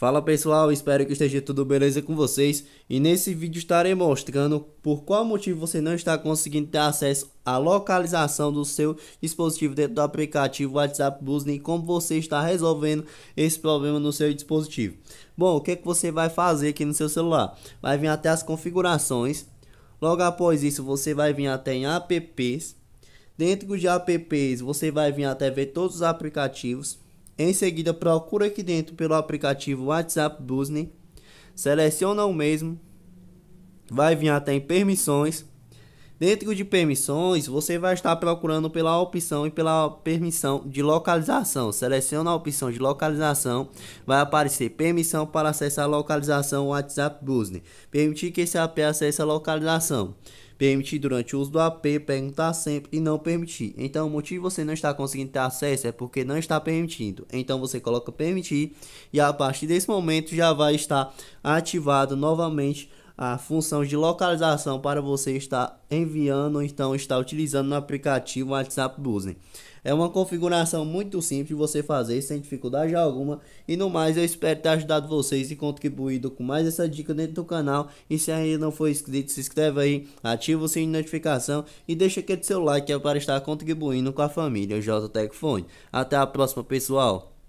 Fala pessoal, espero que esteja tudo beleza com vocês e nesse vídeo estarei mostrando por qual motivo você não está conseguindo ter acesso à localização do seu dispositivo dentro do aplicativo WhatsApp Business e como você está resolvendo esse problema no seu dispositivo. Bom, o que, é que você vai fazer aqui no seu celular? Vai vir até as configurações, logo após isso você vai vir até em apps, dentro de apps você vai vir até ver todos os aplicativos, em seguida, procura aqui dentro pelo aplicativo WhatsApp Business, seleciona o mesmo, vai vir até em permissões, Dentro de permissões, você vai estar procurando pela opção e pela permissão de localização. Seleciona a opção de localização, vai aparecer permissão para acessar a localização WhatsApp Business. Permitir que esse AP acesse a localização. Permitir durante o uso do AP, perguntar sempre e não permitir. Então, o motivo você não está conseguindo ter acesso é porque não está permitindo. Então, você coloca permitir e a partir desse momento já vai estar ativado novamente a função de localização para você estar enviando ou então estar utilizando no aplicativo WhatsApp Business. É uma configuração muito simples de você fazer sem dificuldade alguma. E no mais, eu espero ter ajudado vocês e contribuído com mais essa dica dentro do canal. E se ainda não for inscrito, se inscreve aí, ativa o sininho de notificação e deixa aquele seu like é para estar contribuindo com a família JTEC Fone. Até a próxima, pessoal!